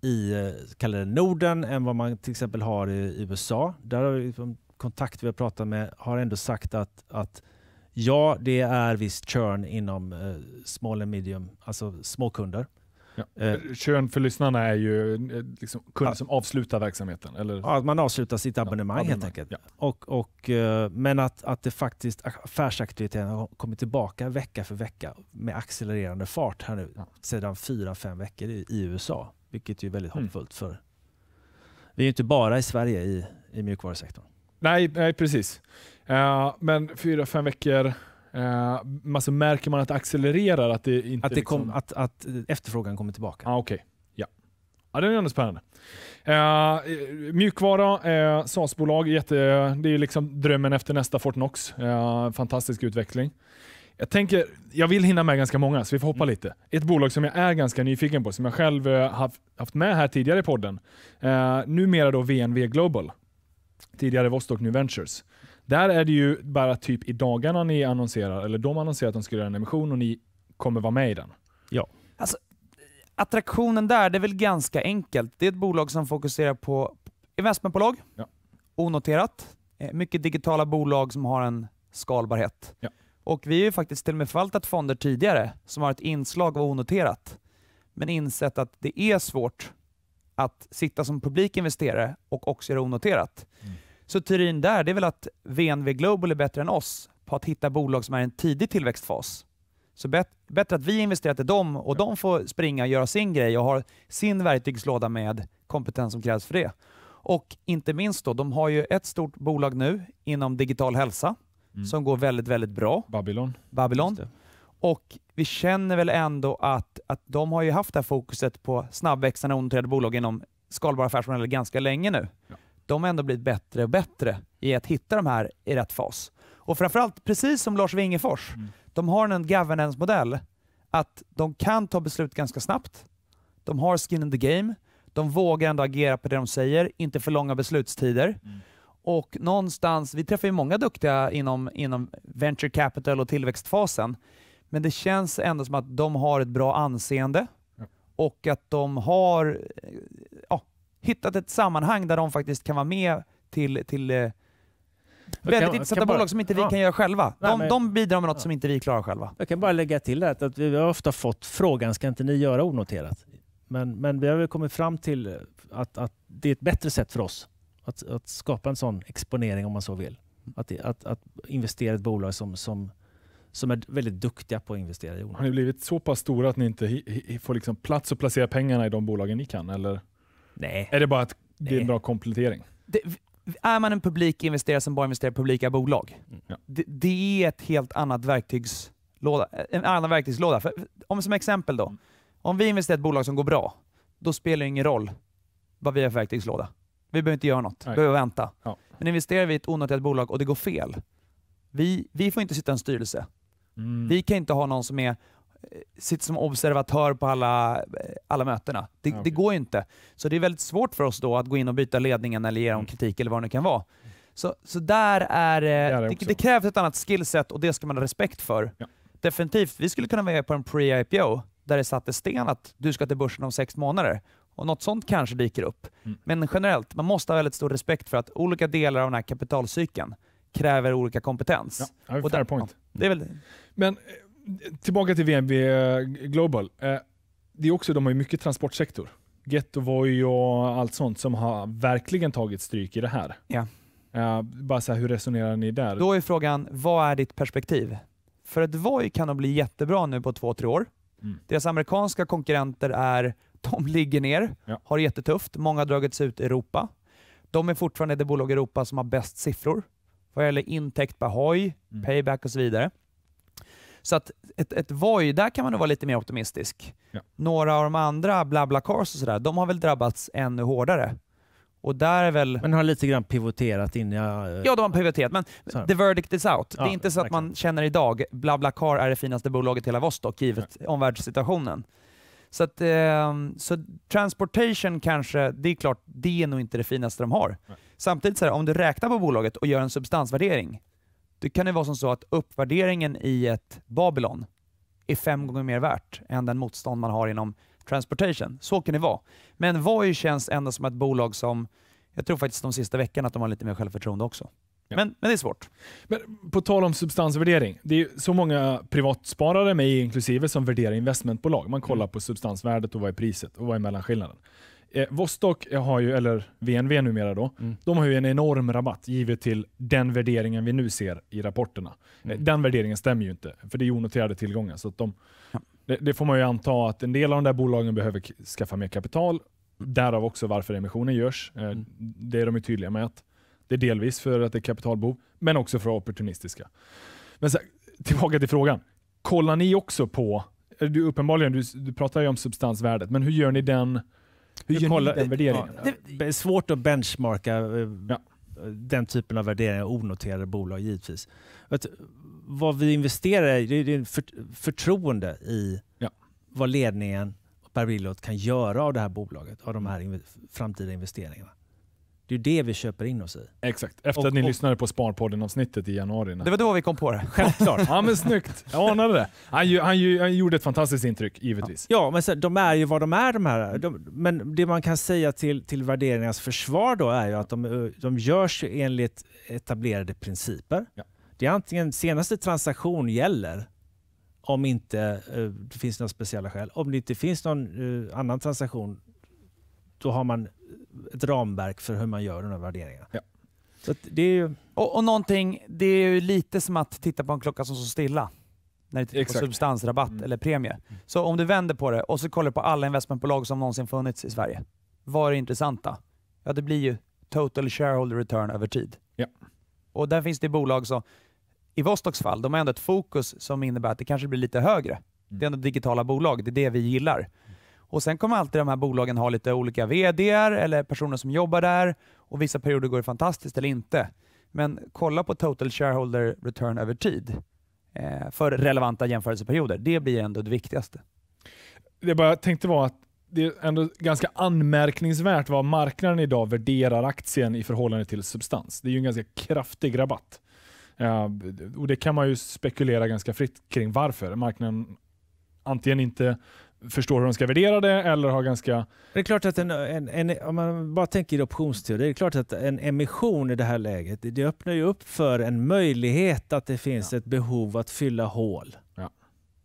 i eh, kallade Norden än vad man till exempel har i USA. Där har vi, liksom kontakt vi har pratat med har ändå sagt att, att ja, det är viss churn inom eh, small and medium, alltså småkunder. Ja. Eh, kön för lyssnarna är ju eh, liksom kunden som avslutar verksamheten? Eller? Ja, att man avslutar sitt abonnemang, ja, helt enkelt. Och, och, eh, men att, att det faktiskt affärsaktiviteten har kommit tillbaka vecka för vecka med accelererande fart här nu sedan fyra, fem veckor i, i USA. Vilket är väldigt mm. hoppfullt. Mm. för Vi är ju inte bara i Sverige i, i mjukvarusektorn. Nej, nej precis. Uh, men fyra, fem veckor Uh, alltså märker man att det accelererar? Att det, inte att, det kom, liksom- att, att efterfrågan kommer tillbaka? Ah, okay. ja. ja, den är ändå spännande. Uh, mjukvara, uh, eh, SAS-bolag, det är liksom drömmen efter nästa Fortnox. Uh, fantastisk utveckling. Jag tänker, jag vill hinna med ganska många, så vi får hoppa mm. lite. Ett bolag som jag är ganska nyfiken på, som jag själv haft, haft med här tidigare i podden. Uh, numera då VNV Global. Tidigare Vostok New Ventures. Där är det ju bara typ i dagarna ni annonserar, eller de annonserar att de ska göra en emission och ni kommer vara med i den. Ja. Alltså, attraktionen där, det är väl ganska enkelt. Det är ett bolag som fokuserar på investmentbolag, ja. onoterat, eh, mycket digitala bolag som har en skalbarhet. Ja. Och Vi har ju faktiskt till och med förvaltat fonder tidigare som har ett inslag av onoterat, men insett att det är svårt att sitta som publikinvesterare och också göra onoterat. Mm. Så teorin där, det är väl att VNV Global är bättre än oss på att hitta bolag som är i en tidig tillväxtfas. Så bet, bättre att vi investerar till dem och de får springa och göra sin grej och har sin verktygslåda med kompetens som krävs för det. Och inte minst då, de har ju ett stort bolag nu inom digital hälsa mm. som går väldigt, väldigt bra. Babylon. Babylon. Och vi känner väl ändå att, att de har ju haft det här fokuset på snabbväxande och onoterade bolag inom skalbara affärsmodeller ganska länge nu. Ja de har ändå blivit bättre och bättre i att hitta de här i rätt fas. Och framförallt, precis som Lars Wingefors, mm. de har en governance-modell att de kan ta beslut ganska snabbt, de har skin in the game, de vågar ändå agera på det de säger, inte för långa beslutstider. Mm. Och någonstans, vi träffar ju många duktiga inom, inom venture capital och tillväxtfasen, men det känns ändå som att de har ett bra anseende och att de har ja, hittat ett sammanhang där de faktiskt kan vara med till, till eh, väldigt intressanta bolag bara, som inte vi ja. kan göra själva. Nej, de, men, de, bidrar med något ja. som inte vi klarar själva. Jag kan bara lägga till det att vi har ofta fått frågan, ska inte ni göra onoterat? Men, men vi har väl kommit fram till eh, att, att det är ett bättre sätt för oss att, att skapa en sån exponering om man så vill. Att, att, att investera i ett bolag som, som, som är väldigt duktiga på att investera i onoterat. Har ni blivit så pass stora att ni inte får liksom plats att placera pengarna i de bolagen ni kan? Eller? Nej. Är det bara att det är en bra komplettering? Det, är man en publikinvesterare som bara investerar i publika bolag, mm. ja. det, det, är ett helt annat verktygslåda. En annan verktygslåda. För, om som exempel då. Om vi investerar i ett bolag som går bra, då spelar det ingen roll vad vi har för verktygslåda. Vi behöver inte göra något. Vi behöver vänta. Ja. Men investerar vi i ett onoterat bolag och det går fel, vi, vi får inte sitta i en styrelse. Mm. Vi kan inte ha någon som är sitter som observatör på alla, eh, alla mötena. Det, okay. det, går ju inte. Så det är väldigt svårt för oss då att gå in och byta ledningen eller ge dem mm. kritik eller vad det nu kan vara. Så, så där är, eh, det, är det, det krävs ett annat skillset och det ska man ha respekt för. Ja. Definitivt. Vi skulle kunna vara på en pre-IPO där det satte sten att du ska till börsen om sex månader. Och Något sånt kanske dyker upp. Mm. Men generellt, man måste ha väldigt stor respekt för att olika delar av den här kapitalcykeln kräver olika kompetens. Ja, fair och där, point. Ja, det är väl... Men tillbaka till VNV eh, Global. Eh, det är också, de har ju mycket transportsektor. Getovoy och allt sånt som har verkligen tagit stryk i det här. Ja. Uh, bara så här, hur resonerar ni där? Då är frågan, vad är ditt perspektiv? För ett Voi kan nog bli jättebra nu på två, tre år. Mm. Deras amerikanska konkurrenter är, de ligger ner, ja. har det jättetufft. Många har dragits ut i Europa. De är fortfarande det bolag i Europa som har bäst siffror vad gäller intäkt per hoj, mm. payback och så vidare. Så att ett, ett Voi, där kan man nog vara lite mer optimistisk. Ja. Några av de andra, Blablacars och sådär, de har väl drabbats ännu hårdare. Och där är väl... Men har lite grann pivoterat in i... Eh. Ja, de har pivoterat, men Sorry. the verdict is out. Ja, det är inte så att man känner idag, Blablacar är det finaste bolaget i hela Vostok, givet ja. omvärldssituationen. Så, att, eh, så transportation kanske, det är klart, det är nog inte det finaste de har. Nej. Samtidigt, så här, om du räknar på bolaget och gör en substansvärdering det kan ju vara som så att uppvärderingen i ett Babylon är fem gånger mer värt än den motstånd man har inom transportation. Så kan det vara. Men Voi känns ändå som ett bolag som, jag tror faktiskt de sista veckorna att de har lite mer självförtroende också. Ja. Men, men det är svårt. Men på tal om substansvärdering. Det är så många privatsparare, mig inklusive, som värderar investmentbolag. Man kollar mm. på substansvärdet och vad är priset och vad är mellanskillnaden. Eh, Vostok har ju, eller VNV numera då, mm. de har ju en enorm rabatt givet till den värderingen vi nu ser i rapporterna. Mm. Eh, den värderingen stämmer ju inte, för det är onoterade tillgångar. Så de, ja. det, det, får man ju anta att en del av de där bolagen behöver skaffa mer kapital. Mm. Därav också varför emissionen görs. Eh, mm. Det är de ju tydliga med. att Det är delvis för att det är kapitalbehov, men också för att vara opportunistiska. Men så, tillbaka till frågan. Kollar ni också på, eh, du, uppenbarligen, du, du pratar ju om substansvärdet, men hur gör ni den hur gör kollar, ni den värderingen? Det är svårt att benchmarka eh, ja. den typen av värderingar onoterade bolag givetvis. Att vad vi investerar i det är för, förtroende i ja. vad ledningen och Per Billot kan göra av det här bolaget, av de här inv framtida investeringarna. Det är det vi köper in oss i. Exakt. Efter och, att ni och, lyssnade på Sparpodden-avsnittet i januari. Nej. Det var då vi kom på det. Självklart. ja, men snyggt. Jag anade det. Han, han, han gjorde ett fantastiskt intryck, givetvis. Ja, men så, de är ju vad de är de här. De, men det man kan säga till, till värderingarnas försvar då är ju att de, eh, de görs ju enligt etablerade principer. Ja. Det är antingen senaste transaktion gäller, om inte eh, det finns några speciella skäl. Om det inte finns någon eh, annan transaktion då har man ett ramverk för hur man gör de här värderingarna. Ja. Så det är ju... och, och någonting, det är ju lite som att titta på en klocka som står stilla när du tittar Exakt. på substansrabatt mm. eller premie. Mm. Så om du vänder på det och så kollar på alla investmentbolag som någonsin funnits i Sverige. Vad är det intressanta? Ja, det blir ju total shareholder return över tid. Ja. Och där finns det bolag som, i Vostoks fall, de har ändå ett fokus som innebär att det kanske blir lite högre. Mm. Det är ändå digitala bolag, det är det vi gillar. Och Sen kommer alltid de här bolagen ha lite olika vd eller personer som jobbar där och vissa perioder går det fantastiskt eller inte. Men kolla på total shareholder return över tid eh, för relevanta jämförelseperioder. Det blir ändå det viktigaste. Det jag bara tänkte var att det är ändå ganska anmärkningsvärt vad marknaden idag värderar aktien i förhållande till substans. Det är ju en ganska kraftig rabatt. Eh, och Det kan man ju spekulera ganska fritt kring varför. Marknaden antingen inte förstår hur de ska värdera det eller har ganska... Det är klart att en, en, en, om man bara tänker i optionsteori, det är klart att en emission i det här läget, det öppnar ju upp för en möjlighet att det finns ja. ett behov att fylla hål. Ja.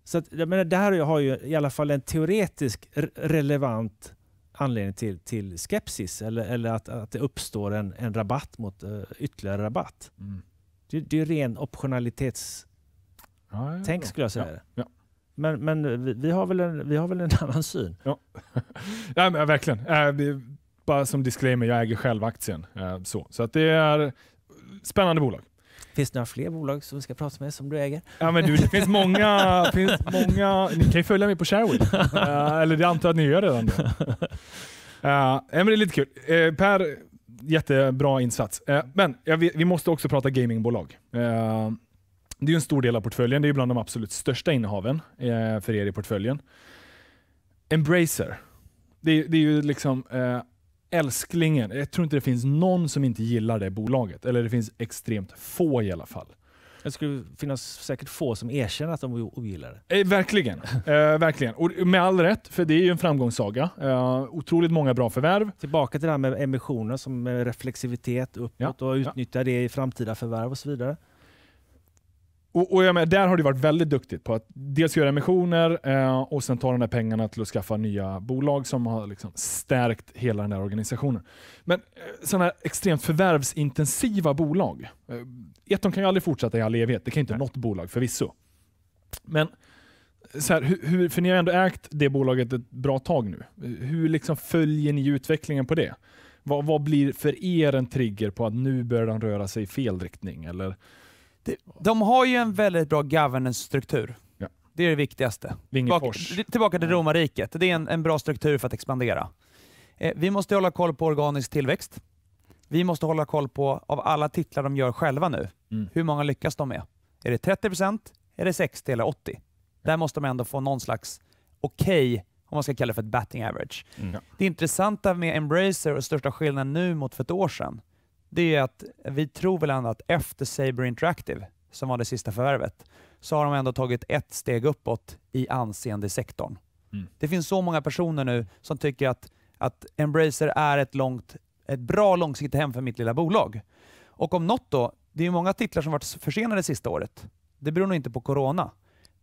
Så att, jag menar, det här har ju i alla fall en teoretisk relevant anledning till, till skepsis eller, eller att, att det uppstår en, en rabatt mot uh, ytterligare rabatt. Mm. Det, det är ren optionalitetstänk ja, ja, skulle jag säga. Men, men vi, vi, har väl en, vi har väl en (laughs) annan syn? Ja, (laughs) ja men, verkligen. Äh, bara som disclaimer, jag äger själv aktien. Äh, så så att det är spännande bolag. Finns det några fler bolag som vi ska prata med som du äger? Ja, men du, det finns många, finns många. Ni kan ju följa mig på Sharewood. Uh, eller det antar jag att ni gör redan. Då. men det är lite kul. Uh, per, jättebra insats. Uh, men vi, vi måste också prata gamingbolag. Det är en stor del av portföljen. Det är bland de absolut största innehaven eh, för er i portföljen. Embracer. Det, det är ju liksom eh, älsklingen. Jag tror inte det finns någon som inte gillar det bolaget. Eller det finns extremt få i alla fall. Det skulle finnas säkert få som erkänner att de ogillar det. Eh, verkligen. (laughs) Eh, verkligen. Och med all rätt, för det är ju en framgångssaga. Eh, otroligt många bra förvärv. Tillbaka till det här med emissioner, som reflexivitet uppåt ja, och utnyttja ja. det i framtida förvärv och så vidare. Och, och jag menar, där har det varit väldigt duktigt på att dels göra emissioner eh, och sen ta de där pengarna till att skaffa nya bolag som har liksom stärkt hela den där organisationen. Men eh, sådana extremt förvärvsintensiva bolag. Eh, ett, de kan ju aldrig fortsätta i all evighet. Det kan ju inte Nej. något bolag förvisso. Men eh, så här, hur, för ni har ändå ägt det bolaget ett bra tag nu. Eh, hur liksom följer ni utvecklingen på det? Vad, vad blir för er en trigger på att nu börjar den röra sig i fel riktning? Eller de har ju en väldigt bra governance-struktur. Ja. Det är det viktigaste. Tillbaka, tillbaka till romarriket. Det är en, en bra struktur för att expandera. Eh, vi måste hålla koll på organisk tillväxt. Vi måste hålla koll på, av alla titlar de gör själva nu, mm. hur många lyckas de med? Är det 30 Är det 60 eller 80? Där måste de ändå få någon slags okej, okay, om man ska kalla det för ett batting average. Mm. Det intressanta med Embracer och största skillnaden nu mot för ett år sedan, det är att vi tror väl ändå att efter Saber Interactive, som var det sista förvärvet, så har de ändå tagit ett steg uppåt i anseende i sektorn. Mm. Det finns så många personer nu som tycker att, att Embracer är ett, långt, ett bra långsiktigt hem för mitt lilla bolag. Och om något då, det är många titlar som varit försenade det sista året. Det beror nog inte på corona.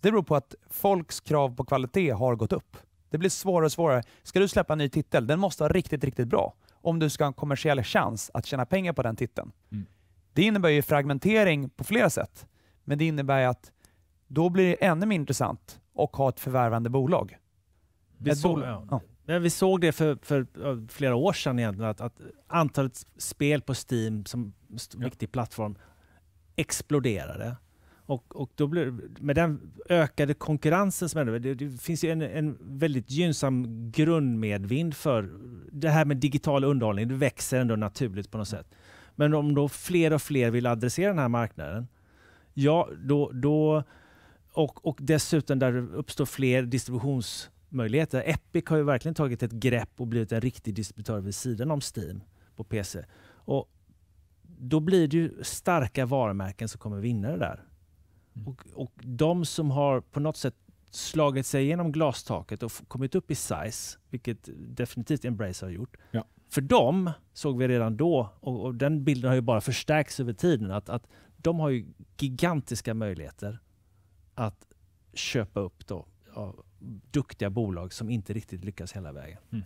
Det beror på att folks krav på kvalitet har gått upp. Det blir svårare och svårare. Ska du släppa en ny titel, den måste vara riktigt, riktigt bra om du ska ha en kommersiell chans att tjäna pengar på den titeln. Mm. Det innebär ju fragmentering på flera sätt, men det innebär att då blir det ännu mer intressant att ha ett förvärvande bolag. Vi, ett såg, bol ja. Ja. Men vi såg det för, för, flera år sedan egentligen, att, att antalet spel på Steam som ja. viktig plattform exploderade. Och, och då blir, med den ökade konkurrensen som är nu, det, det finns ju en, en väldigt gynnsam grundmedvind för det här med digital underhållning. Det växer ändå naturligt på något sätt. Men om då fler och fler vill adressera den här marknaden, ja då, då och, och dessutom där det uppstår fler distributionsmöjligheter. Epic har ju verkligen tagit ett grepp och blivit en riktig distributör vid sidan om Steam på PC. Och då blir det ju starka varumärken som kommer vinna det där. Mm. Och, och de som har på något sätt slagit sig igenom glastaket och kommit upp i size, vilket definitivt Embrace har gjort. Ja. För dem såg vi redan då, och, och, den bilden har ju bara förstärkts över tiden, att, att de har gigantiska möjligheter att köpa upp då, av duktiga bolag som inte riktigt lyckas hela vägen. Mm.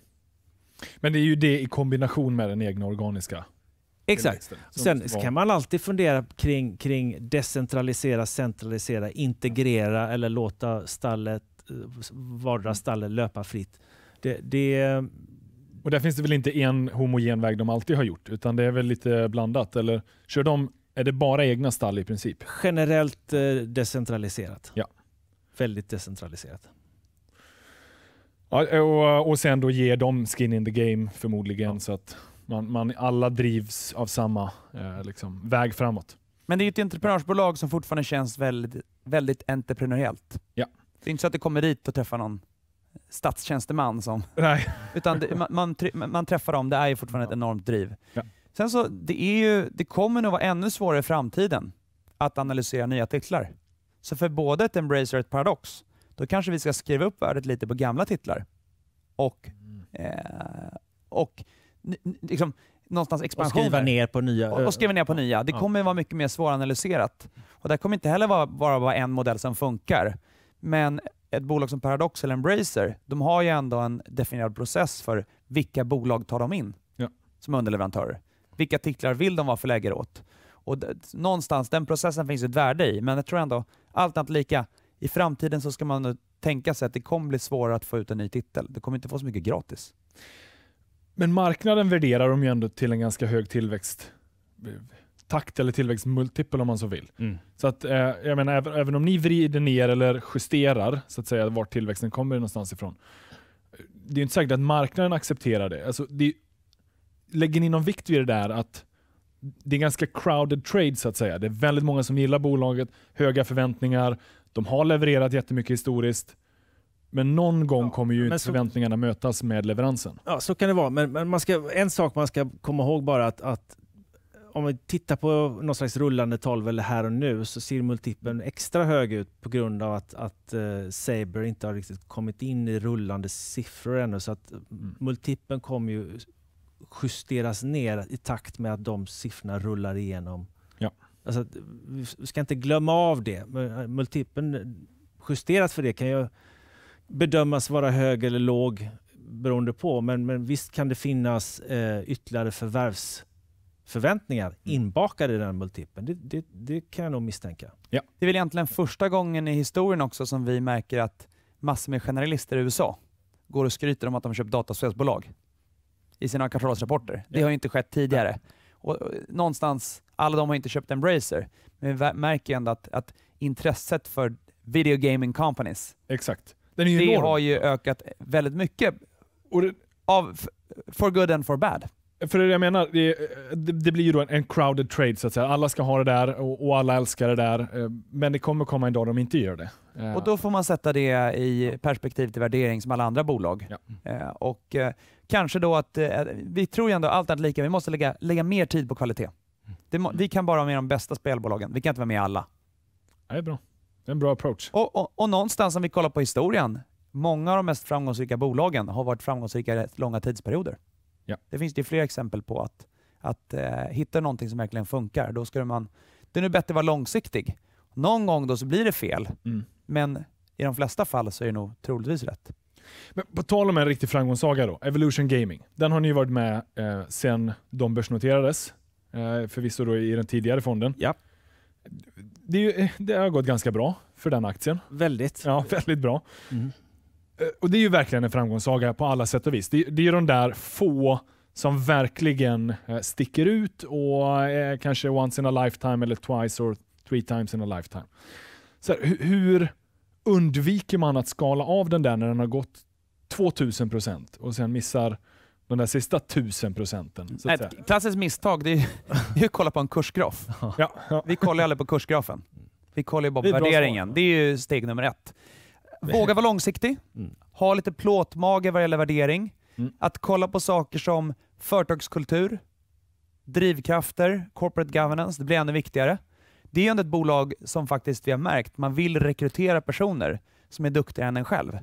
Men det är ju det i kombination med den egna organiska Exakt. Sen liksom kan man alltid fundera kring, kring decentralisera, centralisera, integrera eller låta stallet, eh, vardera mm. stallet löpa fritt. Det, det, och där finns det väl inte en homogen väg de alltid har gjort, utan det är väl lite blandat? Eller kör de, är det bara egna stall i princip? Generellt eh, decentraliserat. Ja. Väldigt decentraliserat. och, sen då ge dem skin in the game förmodligen. Ja. så att man, man, alla drivs av samma eh, liksom, väg framåt. Men det är ju ett entreprenörsbolag som fortfarande känns väldigt, väldigt entreprenöriellt. Ja. Det är inte så att du kommer dit och träffar någon statstjänsteman. Som, Nej. (laughs) Utan det, man, man, man, träffar dem, det är ju fortfarande ja. ett enormt driv. Ja. Sen så, det, är ju, det kommer nog vara ännu svårare i framtiden att analysera nya titlar. Så för både ett Embracer och ett Paradox, då kanske vi ska skriva upp värdet lite på gamla titlar och, mm. eh, och liksom, någonstans expansioner. Och skriva ner på nya. Och, och skriva ner på nya. Det kommer vara mycket mer svåranalyserat. Och där kommer inte heller vara, bara en modell som funkar. Men ett bolag som Paradox eller Embracer, de har ju ändå en definierad process för vilka bolag tar de in ja. som underleverantörer. Vilka titlar vill de vara förläggare åt? Och det, någonstans, den processen finns ett värde i, men jag tror ändå, allt annat lika, i framtiden så ska man tänka sig att det kommer bli svårare att få ut en ny titel. Du kommer inte få så mycket gratis. Men marknaden värderar dem ju ändå till en ganska hög tillväxttakt eller tillväxtmultipel om man så vill. Mm. Så att, eh, jag menar, även om ni vrider ner eller justerar så att säga vart tillväxten kommer någonstans ifrån. Det är inte säkert att marknaden accepterar det. Alltså, det lägger ni någon vikt vid det där att det är ganska crowded trade så att säga. Det är väldigt många som gillar bolaget, höga förväntningar, de har levererat jättemycket historiskt. Men någon gång ja, kommer ju så, förväntningarna mötas med leveransen. Ja, så kan det vara. Men, men man ska, en sak man ska komma ihåg bara att, att om vi tittar på någon slags rullande 12 eller här och nu så ser multipeln extra hög ut på grund av att, att uh, Saber inte har riktigt kommit in i rullande siffror ännu. Så att mm. multipeln kommer ju justeras ner i takt med att de siffrorna rullar igenom. Ja. Alltså, vi ska inte glömma av det. Eh, multipeln justerat för det kan ju bedömas vara hög eller låg beroende på, men, men visst kan det finnas eh, ytterligare förvärvsförväntningar mm. inbakade i den multipeln. Det, det, det, kan jag nog misstänka. Ja. Det är väl egentligen första gången i historien också som vi märker att massor med generalister i USA går och skryter om att de köpt dataspelsbolag i sina kvartalsrapporter. Det ja. har inte skett tidigare. Och, och, eh, någonstans, alla de har inte köpt Embracer, men vi märker ändå att, att intresset för video gaming companies Exakt. Den är ju det enorm. har ju ökat väldigt mycket. Det, av, for good and for bad. För det jag menar, det, det blir ju då en, en, crowded trade så att säga. Alla ska ha det där och, och, alla älskar det där. Eh, men det kommer komma en dag de inte gör det. Och då får man sätta det i perspektiv till värdering som alla andra bolag. Ja. Eh, och eh, kanske då att, vi tror ju ändå allt annat lika, vi måste lägga, lägga mer tid på kvalitet. Det, vi kan bara vara med de bästa spelbolagen, vi kan inte vara med alla. Det är bra. Det är en bra approach. Och, och, och någonstans om vi kollar på historien, många av de mest framgångsrika bolagen har varit framgångsrika i rätt långa tidsperioder. Ja. Det finns det flera exempel på att, att eh, hitta någonting som verkligen funkar, då ska man... Det är nu bättre att vara långsiktig. Någon gång då så blir det fel, mm. men i de flesta fall så är det nog troligtvis rätt. Men på tal om en riktig framgångssaga då, Evolution Gaming. Den har ni varit med eh, sedan de börsnoterades, eh, förvisso då i den tidigare fonden. Ja det, det, har gått ganska bra för den aktien. Väldigt. Ja, väldigt bra. Mm. Eh, och Det är ju verkligen en framgångssaga på alla sätt och vis. Det, det är de där få som verkligen eh, sticker ut och är kanske once in a lifetime eller twice or three times in a lifetime. Så här, hur undviker man att skala av den där när den har gått 2000 och sen missar de där sista tusen procenten. Så Ett klassiskt misstag (laughs) det är, ju att kolla på en kursgraf. Ja, ja. Vi kollar ju aldrig på kursgrafen. Vi kollar ju bara på det värderingen. Det är ju steg nummer ett. Våga vara långsiktig. Mm. Ha lite plåtmage vad gäller värdering. Mm. Att kolla på saker som företagskultur, drivkrafter, corporate governance, det blir ännu viktigare. Det är ju ändå ett bolag som faktiskt vi har märkt, man vill rekrytera personer som är duktigare än en själv.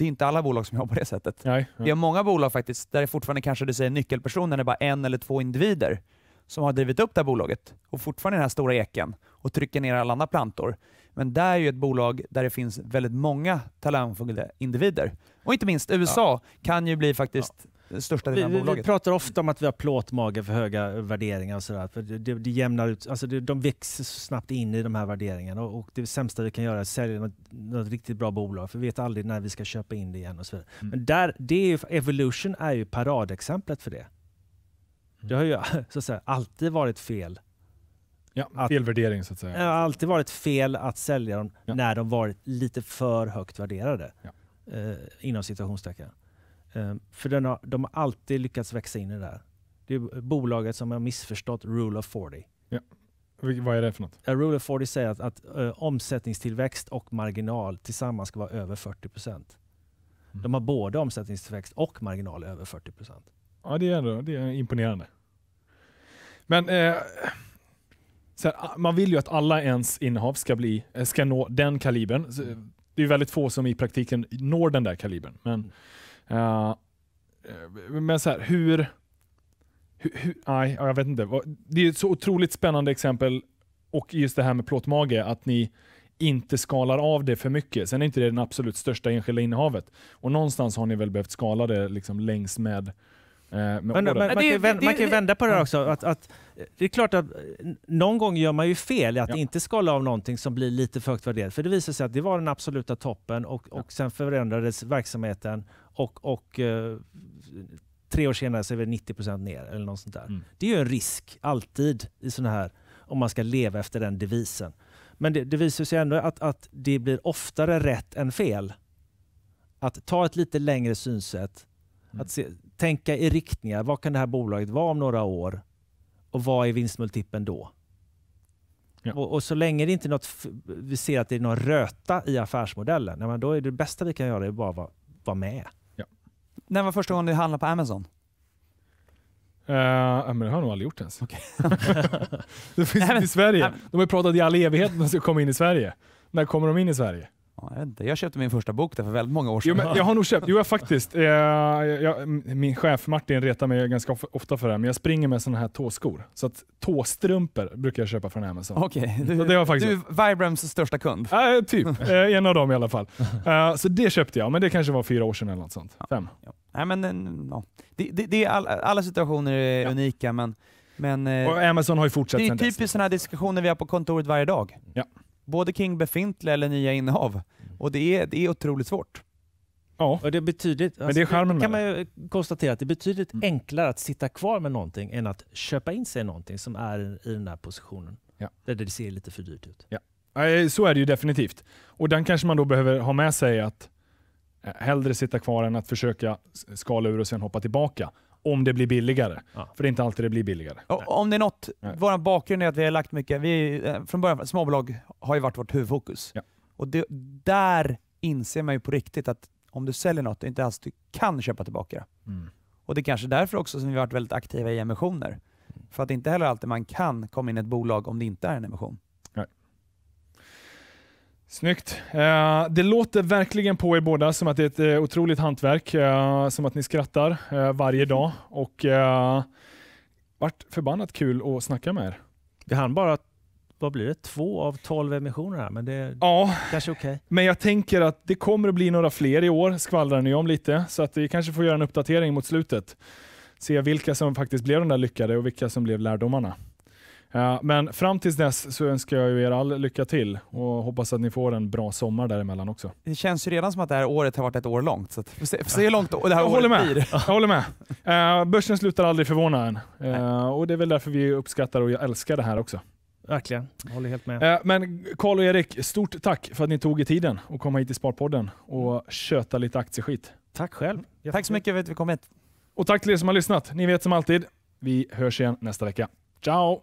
Det är inte alla bolag som jobbar på det sättet. Nej, nej. Vi har många bolag faktiskt där det fortfarande kanske du säger nyckelpersonen är bara en eller två individer som har drivit upp det här bolaget och fortfarande är den här stora eken och trycker ner alla andra plantor. Men det är ju ett bolag där det finns väldigt många talangfulla individer. Och inte minst USA ja. kan ju bli faktiskt ja största delen Vi pratar ofta om att vi har plåtmage för höga värderingar och sådär. För det, det jämnar ut, alltså det, de växer så snabbt in i de här värderingarna och, och det sämsta vi kan göra är att sälja något, något, riktigt bra bolag för vi vet aldrig när vi ska köpa in det igen och så vidare. Mm. Men där, det är, Evolution är ju paradexemplet för det. Det har ju (laughs) så att säga, alltid varit fel Ja, fel värdering så att säga. Det har alltid varit fel att sälja dem ja. när de varit lite för högt värderade. Ja. Eh, inom situationstecken. Eh, för den har, de har alltid lyckats växa in i det där. Det är bolaget som har missförstått Rule of 40. Ja. Vad är det för något? A rule of 40 säger att, att uh, omsättningstillväxt och marginal tillsammans ska vara över 40 Mm. De har både omsättningstillväxt och marginal över 40 Ja, det är, ändå, det är imponerande. Men eh, Sen, man vill ju att alla ens innehav ska, bli, eh, ska nå den kalibern. Mm. Det är väldigt få som i praktiken når den där kalibern. Men, uh, men så här, hur... hur, hur nej, jag vet inte. Det är ett så otroligt spännande exempel och just det här med plåtmage, att ni inte skalar av det för mycket. Sen är inte det den absolut största enskilda innehavet. Och någonstans har ni väl behövt skala det liksom längs med Eh, men, men, men, man, kan vända, man kan ju vända på det här också. Att, att, eh, det är klart att eh, någon gång gör man ju fel i att ja. inte skala av någonting som blir lite för högt värderat. För det visar sig att det var den absoluta toppen och, och sen förändrades verksamheten och, och tre år senare så är vi 90 procent ner eller något sånt där. Mm. Det är ju en risk alltid i sådana här, om man ska leva efter den devisen. Men det, det visar sig ändå att, att det blir oftare rätt än fel. Att ta ett lite längre synsätt, mm. att se, tänka i riktningar. Vad kan det här bolaget vara om några år? Och vad är vinstmultipeln då? Ja. Och, och, så länge det inte något, vi ser att det är någon röta i affärsmodellen, nej, då är det, bästa vi kan göra är bara vara, vara med. Ja. När var första gången du handlade på Amazon? Uh, men det har jag nog aldrig gjort ens. Okay. (laughs) det finns nej, men, i Sverige. de har pratat i all evighet om att de ska komma in i Sverige. När kommer de in i Sverige? jag, vet inte. jag köpte min första bok där för väldigt många år sedan. Jo, jag har nog köpt, jo jag (laughs) faktiskt. Eh, jag, min chef Martin retar mig ganska ofta för det här, men jag springer med sådana här tåskor. Så att tåstrumpor brukar jag köpa från Amazon. Okej, okay, du, du är Vibrams största kund? Eh, typ, (laughs) eh, en av dem i alla fall. Eh, så det köpte jag, men det kanske var fyra år sedan eller något sånt. Ja, Fem. Ja. Nej, men, eh, ja. det, det, det är all, alla situationer är ja. unika, men men, och Amazon har ju fortsatt Det är typiskt sådana här diskussioner vi har på kontoret varje dag. Ja både kring befintliga eller nya innehav. Mm. Och det är, det är otroligt svårt. Ja, och det är betydligt, men det är alltså, charmen med kan man ju konstatera att det är betydligt mm. enklare att sitta kvar med någonting än att köpa in sig någonting som är i den här positionen. Ja. Där det ser lite för dyrt ut. Ja. Så är det ju definitivt. Och den kanske man då behöver ha med sig att eh, hellre sitta kvar än att försöka skala ur och sen hoppa tillbaka om det blir billigare. Ja. För det är inte alltid det blir billigare. Och, om det är något, vår bakgrund är att vi har lagt mycket, vi, eh, från början, småbolag har ju varit vårt huvudfokus. Ja. Och det, där inser man ju på riktigt att om du säljer något, det är inte alls du kan köpa tillbaka det. Mm. Och det är kanske därför också som vi har varit väldigt aktiva i emissioner. Mm. För att inte heller alltid man kan komma in i ett bolag om det inte är en emission. Snyggt. Eh, det låter verkligen på er båda som att det är ett eh, otroligt hantverk, eh, som att ni skrattar varje dag. Och eh, vart förbannat kul att snacka med er. Det hann bara vad blir det, två av tolv emissioner här, men det är ja, kanske okej. Okay. Men jag tänker att det kommer att bli några fler i år, skvallrar ni om lite, så att vi kanske får göra en uppdatering mot slutet. Se vilka som faktiskt blev de där lyckade och vilka som blev lärdomarna men fram tills dess så önskar jag er all lycka till och hoppas att ni får en bra sommar däremellan också. Det känns ju redan som att det här året har varit ett år långt, så får se, se hur långt det här jag året blir. Jag håller med. (laughs) Eh, börsen slutar aldrig förvåna en eh, och det är väl därför vi uppskattar och älskar det här också. Verkligen, jag håller helt med. Eh, men Karl och Erik, stort tack för att ni tog er tiden och kom hit till Sparpodden och mm. köta lite aktieskit. Tack själv. Jättekul. Tack så mycket för att vi kom hit. Och tack till er som har lyssnat. Ni vet som alltid, vi hörs igen nästa vecka. Ciao!